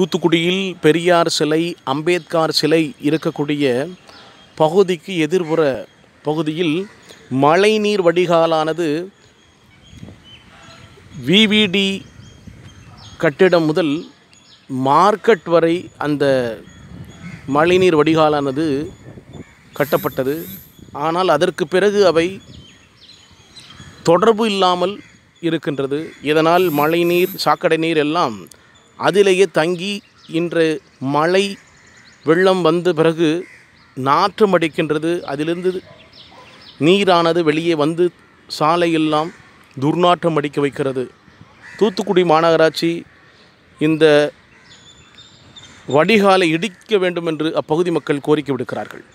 தூத்துக்குடியில் பெரியார் சிலை அம்பேத்கார் சிலை இருக்கக்கூடிய பகுதிக்கு எதிர்புற பகுதியில் மழைநீர் வடிகாலானது விவிடி கட்டிடம் முதல் மார்க்கெட் வரை அந்த மழைநீர் வடிகாலானது கட்டப்பட்டது ஆனால் அதற்கு பிறகு அவை தொடர்பு இல்லாமல் இருக்கின்றது இதனால் மழைநீர் சாக்கடை நீர் எல்லாம் அதிலேயே தங்கி இன்று மழை வெள்ளம் வந்த பிறகு நாற்றம் அடிக்கின்றது அதிலிருந்து நீரானது வெளியே வந்து சாலையெல்லாம் துர்நாற்றம் அடிக்க வைக்கிறது தூத்துக்குடி மாநகராட்சி இந்த வடிகாலை இடிக்க வேண்டும் என்று அப்பகுதி மக்கள் கோரிக்கை விடுக்கிறார்கள்